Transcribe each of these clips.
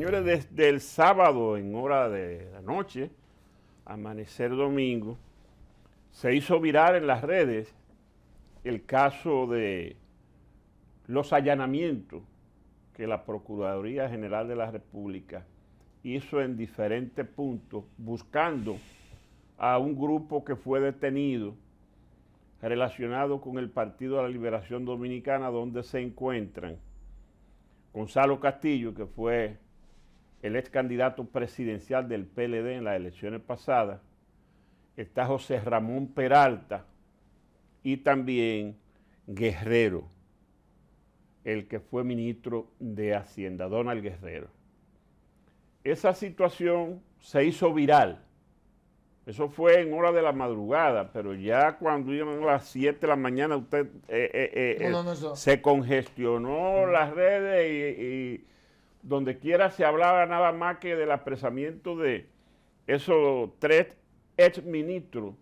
Señores, desde el sábado en hora de la noche, amanecer domingo, se hizo mirar en las redes el caso de los allanamientos que la Procuraduría General de la República hizo en diferentes puntos buscando a un grupo que fue detenido relacionado con el Partido de la Liberación Dominicana donde se encuentran Gonzalo Castillo, que fue el ex candidato presidencial del PLD en las elecciones pasadas, está José Ramón Peralta y también Guerrero, el que fue ministro de Hacienda, Donald Guerrero. Esa situación se hizo viral. Eso fue en hora de la madrugada, pero ya cuando iban a las 7 de la mañana, usted eh, eh, eh, se congestionó mm. las redes y donde quiera se hablaba nada más que del apresamiento de esos tres ministros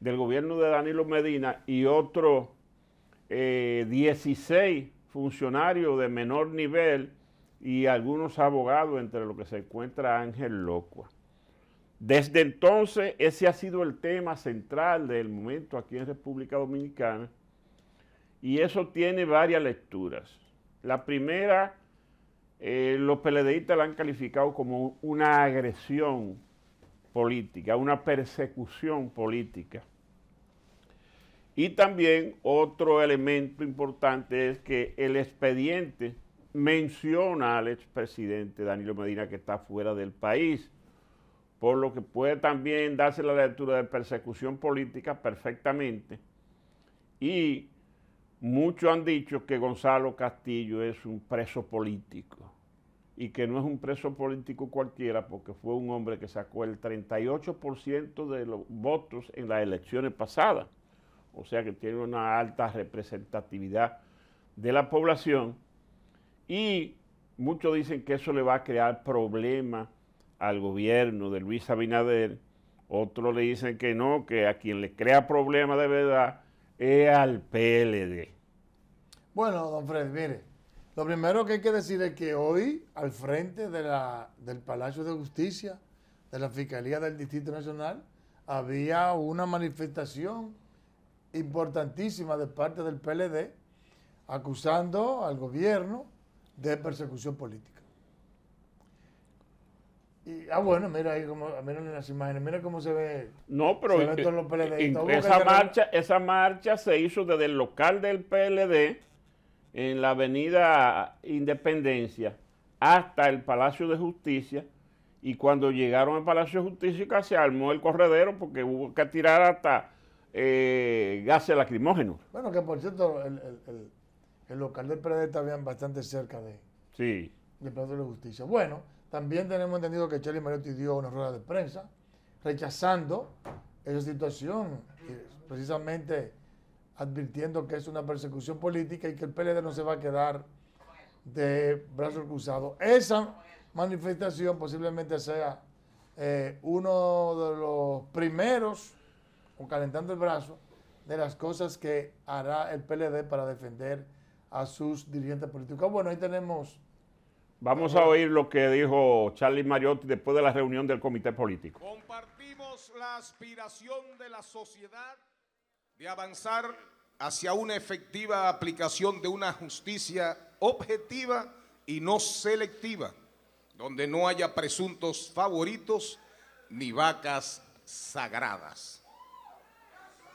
del gobierno de Danilo Medina y otros eh, 16 funcionarios de menor nivel y algunos abogados, entre los que se encuentra Ángel Locua. Desde entonces, ese ha sido el tema central del momento aquí en República Dominicana y eso tiene varias lecturas. La primera eh, los PLDistas la han calificado como una agresión política, una persecución política. Y también otro elemento importante es que el expediente menciona al expresidente Danilo Medina que está fuera del país, por lo que puede también darse la lectura de persecución política perfectamente. Y Muchos han dicho que Gonzalo Castillo es un preso político y que no es un preso político cualquiera porque fue un hombre que sacó el 38% de los votos en las elecciones pasadas. O sea que tiene una alta representatividad de la población y muchos dicen que eso le va a crear problemas al gobierno de Luis Abinader. Otros le dicen que no, que a quien le crea problemas de verdad e al PLD. Bueno, don Fred, mire, lo primero que hay que decir es que hoy, al frente del Palacio de Justicia, de la Fiscalía del Distrito Nacional, había una manifestación importantísima de parte del PLD acusando al gobierno de persecución política ah, bueno, mira ahí como, miren las imágenes, mira cómo se ve. No, pero esa marcha, esa marcha se hizo desde el local del PLD en la avenida Independencia hasta el Palacio de Justicia. Y cuando llegaron al Palacio de Justicia se armó el corredero porque hubo que tirar hasta eh, gases lacrimógenos. Bueno, que por cierto, el, local del PLD bien bastante cerca de, sí. del Palacio de Justicia. Bueno. También tenemos entendido que Charlie Mariotti dio una rueda de prensa rechazando esa situación, precisamente advirtiendo que es una persecución política y que el PLD no se va a quedar de brazos cruzados. Esa manifestación posiblemente sea eh, uno de los primeros, o calentando el brazo, de las cosas que hará el PLD para defender a sus dirigentes políticos. Bueno, ahí tenemos Vamos a oír lo que dijo Charlie Mariotti después de la reunión del comité político. Compartimos la aspiración de la sociedad de avanzar hacia una efectiva aplicación de una justicia objetiva y no selectiva, donde no haya presuntos favoritos ni vacas sagradas.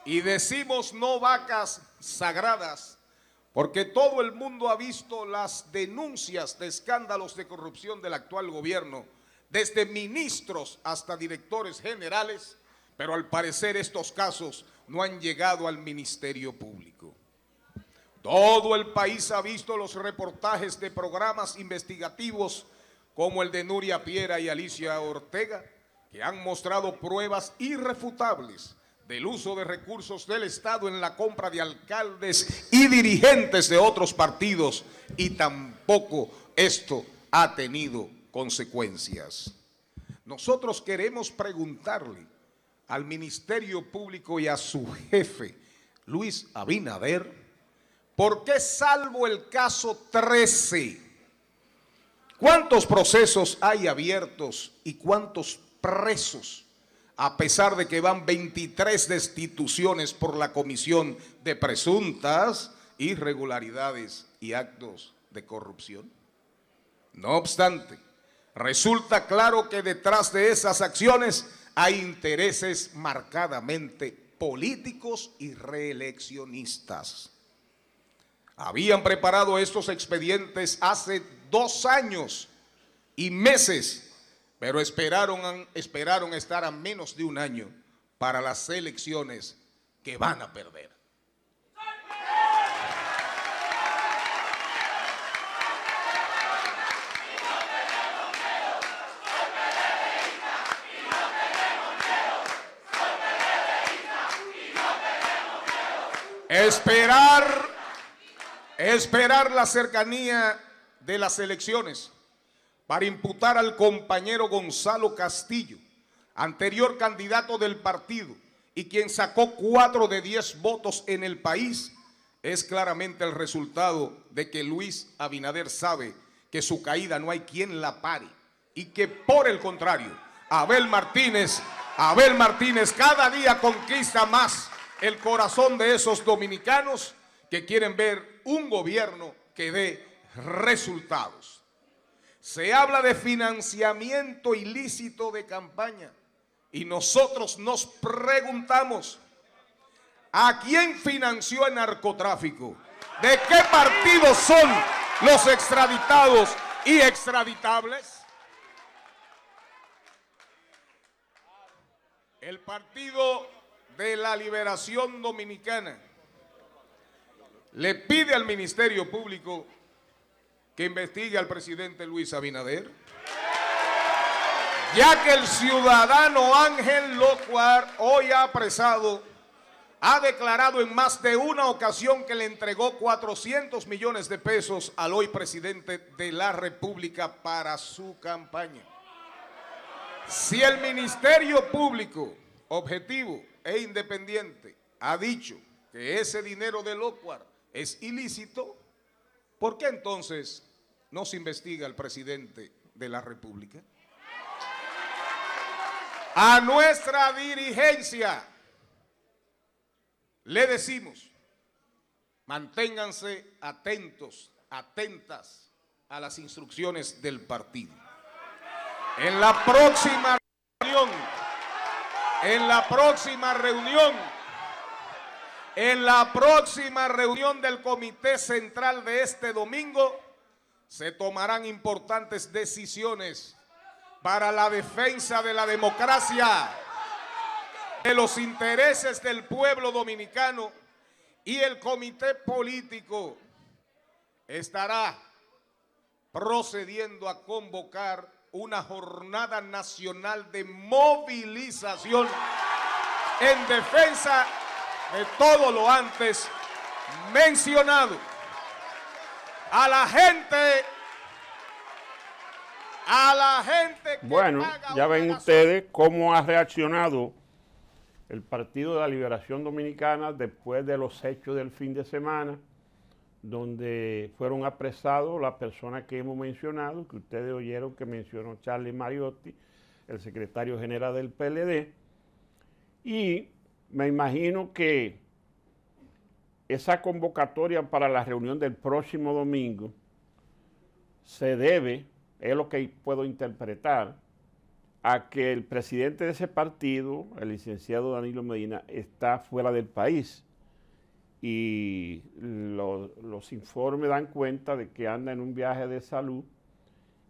Y decimos no vacas sagradas porque todo el mundo ha visto las denuncias de escándalos de corrupción del actual gobierno, desde ministros hasta directores generales, pero al parecer estos casos no han llegado al Ministerio Público. Todo el país ha visto los reportajes de programas investigativos como el de Nuria Piera y Alicia Ortega, que han mostrado pruebas irrefutables del uso de recursos del Estado en la compra de alcaldes y dirigentes de otros partidos y tampoco esto ha tenido consecuencias. Nosotros queremos preguntarle al Ministerio Público y a su jefe, Luis Abinader, ¿por qué salvo el caso 13? ¿Cuántos procesos hay abiertos y cuántos presos? a pesar de que van 23 destituciones por la comisión de presuntas irregularidades y actos de corrupción. No obstante, resulta claro que detrás de esas acciones hay intereses marcadamente políticos y reeleccionistas. Habían preparado estos expedientes hace dos años y meses pero esperaron, esperaron estar a menos de un año para las elecciones que van a perder. Esperar, esperar la cercanía de las elecciones para imputar al compañero Gonzalo Castillo, anterior candidato del partido y quien sacó cuatro de diez votos en el país, es claramente el resultado de que Luis Abinader sabe que su caída no hay quien la pare y que por el contrario, Abel Martínez, Abel Martínez cada día conquista más el corazón de esos dominicanos que quieren ver un gobierno que dé resultados. Se habla de financiamiento ilícito de campaña. Y nosotros nos preguntamos, ¿a quién financió el narcotráfico? ¿De qué partido son los extraditados y extraditables? El Partido de la Liberación Dominicana le pide al Ministerio Público que investigue al presidente Luis Abinader? Ya que el ciudadano Ángel Locuar, hoy apresado, ha declarado en más de una ocasión que le entregó 400 millones de pesos al hoy presidente de la República para su campaña. Si el Ministerio Público, objetivo e independiente, ha dicho que ese dinero de Locuar es ilícito, ¿Por qué entonces no se investiga el presidente de la República? A nuestra dirigencia le decimos, manténganse atentos, atentas a las instrucciones del partido. En la próxima reunión, en la próxima reunión en la próxima reunión del Comité Central de este domingo se tomarán importantes decisiones para la defensa de la democracia, de los intereses del pueblo dominicano y el comité político estará procediendo a convocar una jornada nacional de movilización en defensa de todo lo antes mencionado. A la gente, a la gente. bueno, ya ven ustedes cómo ha reaccionado el Partido de la Liberación Dominicana después de los hechos del fin de semana, donde fueron apresados las personas que hemos mencionado, que ustedes oyeron que mencionó Charlie Mariotti, el secretario general del PLD, y me imagino que esa convocatoria para la reunión del próximo domingo se debe, es lo que puedo interpretar, a que el presidente de ese partido, el licenciado Danilo Medina, está fuera del país. Y los informes dan cuenta de que anda en un viaje de salud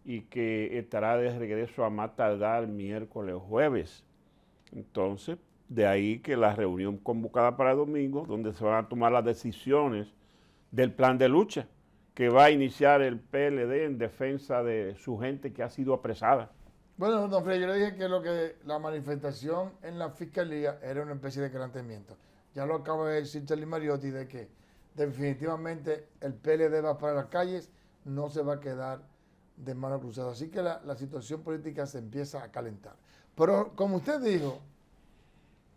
y que estará de regreso a más tardar miércoles o jueves. Entonces, de ahí que la reunión convocada para domingo, donde se van a tomar las decisiones del plan de lucha que va a iniciar el PLD en defensa de su gente que ha sido apresada. Bueno, don Freddy, yo le dije que lo que la manifestación en la fiscalía era una especie de calentamiento Ya lo acaba de decir Charlie Mariotti de que definitivamente el PLD va para las calles, no se va a quedar de mano cruzada. Así que la, la situación política se empieza a calentar. Pero como usted dijo,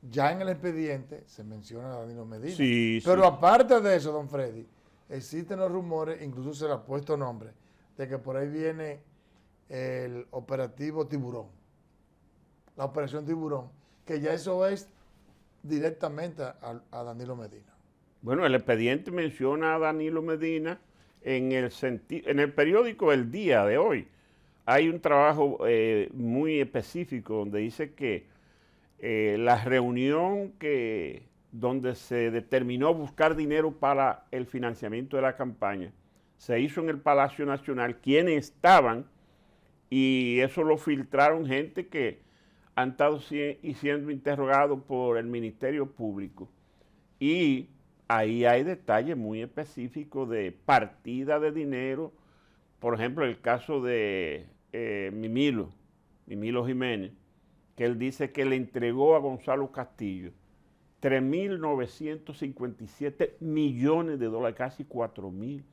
ya en el expediente se menciona a Danilo Medina. Sí, pero aparte de eso, don Freddy, existen los rumores, incluso se le ha puesto nombre, de que por ahí viene el operativo Tiburón. La operación Tiburón, que ya eso es directamente a, Danilo Medina. Bueno, el expediente menciona a Danilo Medina en el, en el periódico El Día de hoy. Hay un trabajo eh, muy específico donde dice que eh, la reunión que, donde se determinó buscar dinero para el financiamiento de la campaña, se hizo en el Palacio Nacional, ¿Quiénes estaban, y eso lo filtraron gente que han estado y siendo interrogados por el Ministerio Público. Y ahí hay detalles muy específicos de partida de dinero, por ejemplo, el caso de eh, Mimilo, Mimilo Jiménez, que él dice que le entregó a Gonzalo Castillo 3.957 millones de dólares, casi 4.000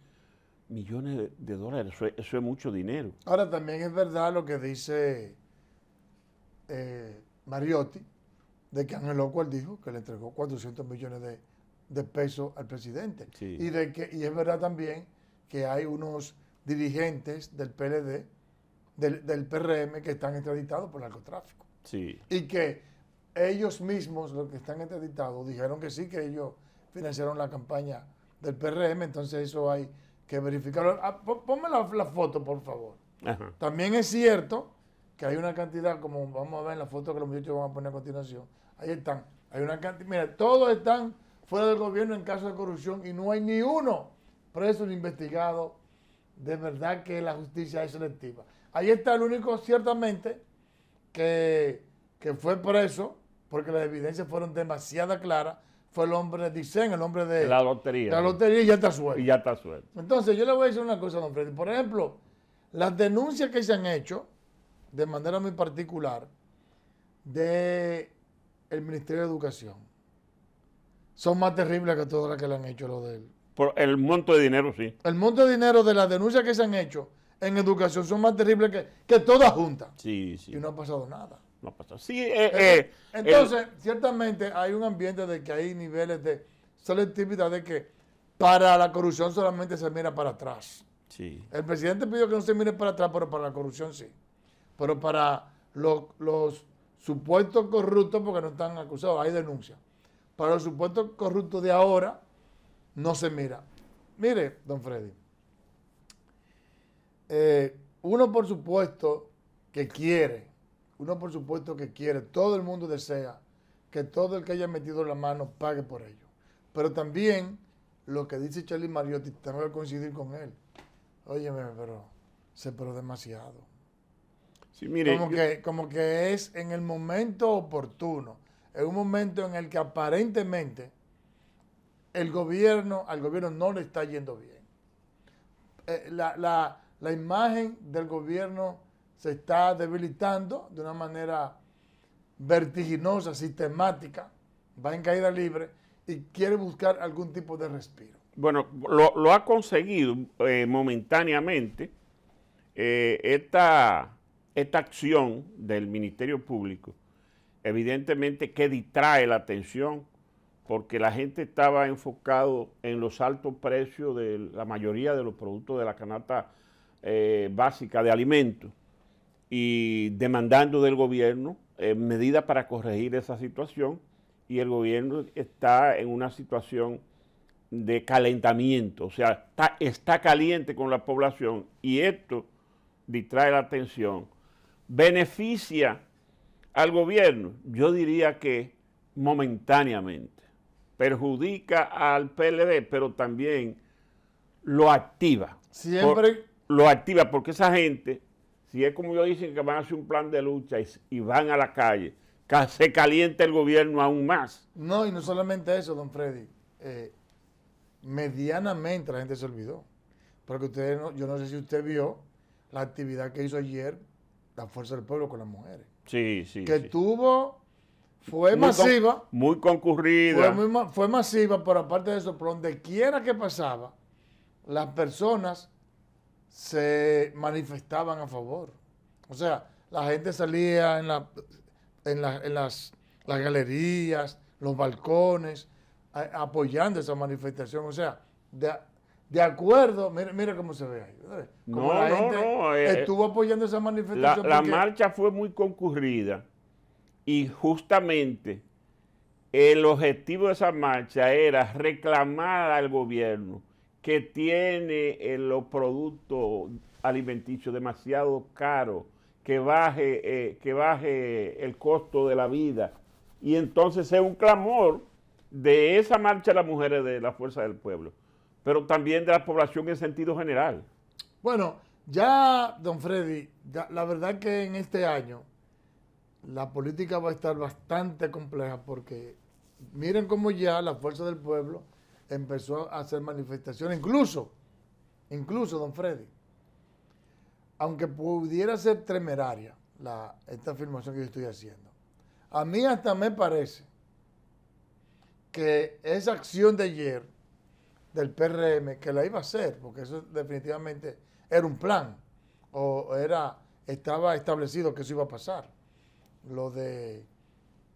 millones de, dólares. Eso es, mucho dinero. Ahora también es verdad lo que dice eh, Mariotti, de que Ángel él dijo que le entregó 400 millones de, pesos al presidente. Y, de que, es verdad también que hay unos dirigentes del PLD, del, del PRM, que están extraditados por narcotráfico. Y que ellos mismos, los que están dictado, dijeron que sí, que ellos financiaron la campaña del PRM, entonces eso hay que verificarlo. Ah, ponme la, foto, por favor. También es cierto que hay una cantidad, como vamos a ver en la foto que los muchachos van a poner a continuación, ahí están, hay una cantidad, mira, todos están fuera del gobierno en caso de corrupción y no hay ni uno preso ni investigado. De verdad que la justicia es selectiva. Ahí está el único, ciertamente, que, que fue preso porque las evidencias fueron demasiado claras. Fue el hombre, de dicen, el hombre de la lotería. La lotería y ya está suelto. Y ya está suelto. Entonces, yo le voy a decir una cosa, don Freddy. Por ejemplo, las denuncias que se han hecho, de manera muy particular, de Ministerio de Educación, son más terribles que todas las que le han hecho lo de él. Por el monto de dinero, sí. El monto de dinero de las denuncias que se han hecho en educación son más terribles que, que todas juntas. Sí, sí. Y no ha pasado nada. No ha eh, eh, Entonces, ciertamente hay un ambiente de que hay niveles de selectividad de que para la corrupción solamente se mira para atrás. Sí. El presidente pidió que no se mire para atrás, pero para la corrupción sí. Pero para los, los supuestos corruptos, porque no están acusados, hay denuncia. Para los supuestos corruptos de ahora, no se mira. Mire, don Freddy. Eh, uno por supuesto que quiere, uno por supuesto que quiere, todo el mundo desea que todo el que haya metido la mano pague por ello. Pero también lo que dice Charlie Mariotti, tengo que coincidir con él. Óyeme, pero se pero demasiado. como, que, como que es en el momento oportuno, en un momento en el que aparentemente el gobierno, al gobierno no le está yendo bien. Eh, la, la, la imagen del gobierno se está debilitando de una manera vertiginosa, sistemática, va en caída libre y quiere buscar algún tipo de respiro. Bueno, lo, ha conseguido eh, momentáneamente eh, esta, esta acción del Ministerio Público, evidentemente que distrae la atención porque la gente estaba enfocado en los altos precios de la mayoría de los productos de la canasta eh, básica de alimentos y demandando del gobierno eh, medidas para corregir esa situación y el gobierno está en una situación de calentamiento, o sea, está, caliente con la población y esto distrae la atención. ¿Beneficia al gobierno? Yo diría que momentáneamente. Perjudica al PLD, pero también lo activa. Siempre, lo activa porque esa gente, si es como yo dicen que van a hacer un plan de lucha y, van a la calle, se calienta el gobierno aún más. No, y no solamente eso, don Freddy. Eh, medianamente la gente se olvidó. Porque ustedes yo no sé si usted vio la actividad que hizo ayer la Fuerza del Pueblo con las mujeres. Sí, sí. Que tuvo, fue masiva. muy concurrida. Fue, fue masiva, pero aparte de eso, por donde quiera que pasaba, las personas se manifestaban a favor. O sea, la gente salía en, la, en, las, galerías, los balcones, apoyando esa manifestación. O sea, de, acuerdo, mira, cómo se ve ahí. Como no, no, eh, eh, estuvo apoyando esa manifestación. la, marcha fue muy concurrida y justamente el objetivo de esa marcha era reclamar al gobierno que tiene los productos alimenticios demasiado caros, que baje, eh, que baje el costo de la vida. Y entonces es un clamor de esa marcha de las mujeres de la fuerza del pueblo, pero también de la población en sentido general. Bueno, ya, don Freddy, la verdad que en este año la política va a estar bastante compleja porque miren cómo ya la fuerza del pueblo empezó a hacer manifestaciones, incluso, incluso don Freddy, aunque pudiera ser tremeraria la, esta afirmación que yo estoy haciendo, a mí hasta me parece que esa acción de ayer del PRM, que la iba a hacer, porque eso definitivamente era un plan, o era, estaba establecido que eso iba a pasar, lo de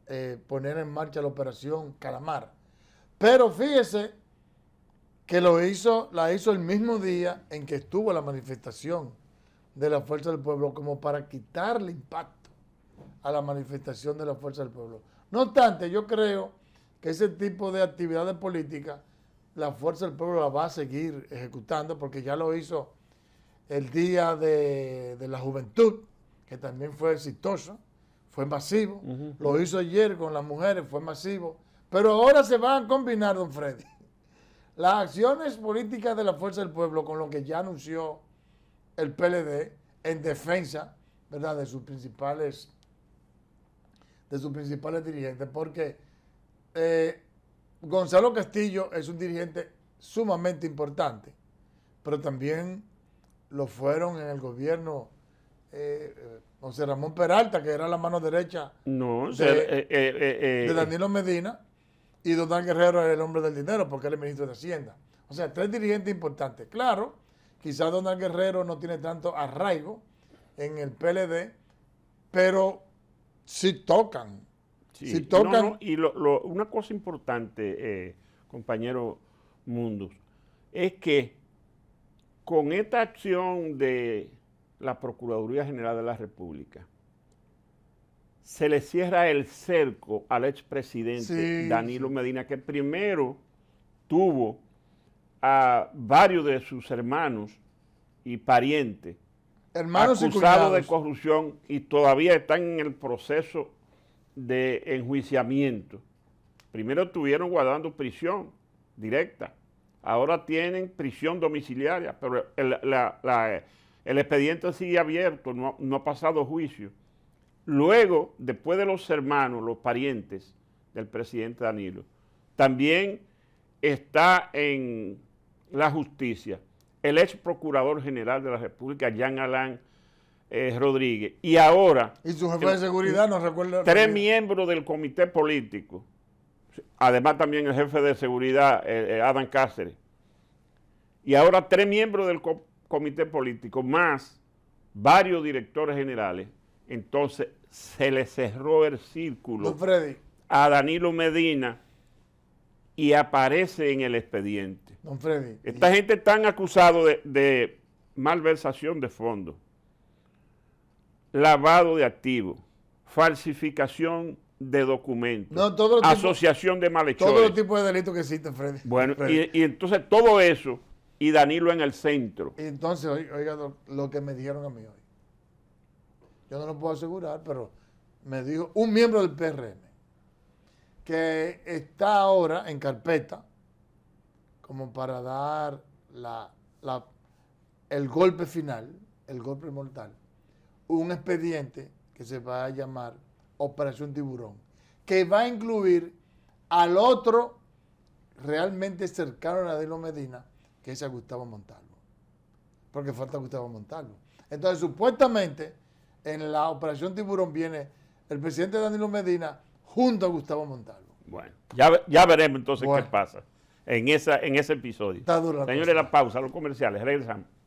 eh, poner en marcha la operación Calamar. Pero fíjese que lo hizo, la hizo el mismo día en que estuvo la manifestación de la Fuerza del Pueblo, como para quitarle impacto a la manifestación de la Fuerza del Pueblo. No obstante, yo creo que ese tipo de actividades políticas, la Fuerza del Pueblo la va a seguir ejecutando, porque ya lo hizo el Día de, la Juventud, que también fue exitoso, fue masivo, lo hizo ayer con las mujeres, fue masivo, pero ahora se van a combinar, don Freddy las acciones políticas de la Fuerza del Pueblo, con lo que ya anunció el PLD en defensa, ¿verdad?, de sus principales, de sus principales dirigentes, porque eh, Gonzalo Castillo es un dirigente sumamente importante, pero también lo fueron en el gobierno eh, José Ramón Peralta, que era la mano derecha eh, de, Danilo Medina y Donald Guerrero es el hombre del dinero porque él el ministro de Hacienda. O sea, tres dirigentes importantes. Claro, quizás Donald Guerrero no tiene tanto arraigo en el PLD, pero sí tocan. Sí. tocan. y una cosa importante, eh, compañero Mundus, es que con esta acción de la Procuraduría General de la República, se le cierra el cerco al expresidente Danilo Medina, que primero tuvo a varios de sus hermanos y parientes acusados de corrupción y todavía están en el proceso de enjuiciamiento. Primero estuvieron guardando prisión directa, ahora tienen prisión domiciliaria, pero el, expediente sigue abierto, no ha pasado juicio. Luego, después de los hermanos, los parientes del presidente Danilo, también está en la justicia el ex procurador general de la República, Jean Alain eh, Rodríguez, y ahora... Y su de seguridad, recuerda... Tres miembros del comité político, además también el jefe de seguridad, eh, eh, Adam Cáceres, y ahora tres miembros del comité político, más varios directores generales, entonces se le cerró el círculo a Danilo Medina y aparece en el expediente. Don Freddy. Esta gente tan acusada de, malversación de fondos, lavado de activos, falsificación de documentos, asociación de malhechores. Todos los tipos de delitos que existen, Freddy. Bueno, Y, entonces todo eso y Danilo en el centro. Y entonces, oiga, lo que me dijeron a mí hoy yo no lo puedo asegurar, pero me dijo un miembro del PRM que está ahora en carpeta como para dar la, el golpe final, el golpe mortal, un expediente que se va a llamar Operación Tiburón, que va a incluir al otro realmente cercano a Danilo Medina, que es a Gustavo Montalvo, porque falta Gustavo Montalvo. Entonces, supuestamente, en la operación Tiburón viene el presidente Danilo Medina junto a Gustavo Montalvo. Bueno, ya, veremos entonces qué pasa en, esa, en ese episodio. Está Señores, la pausa, los comerciales, regresamos.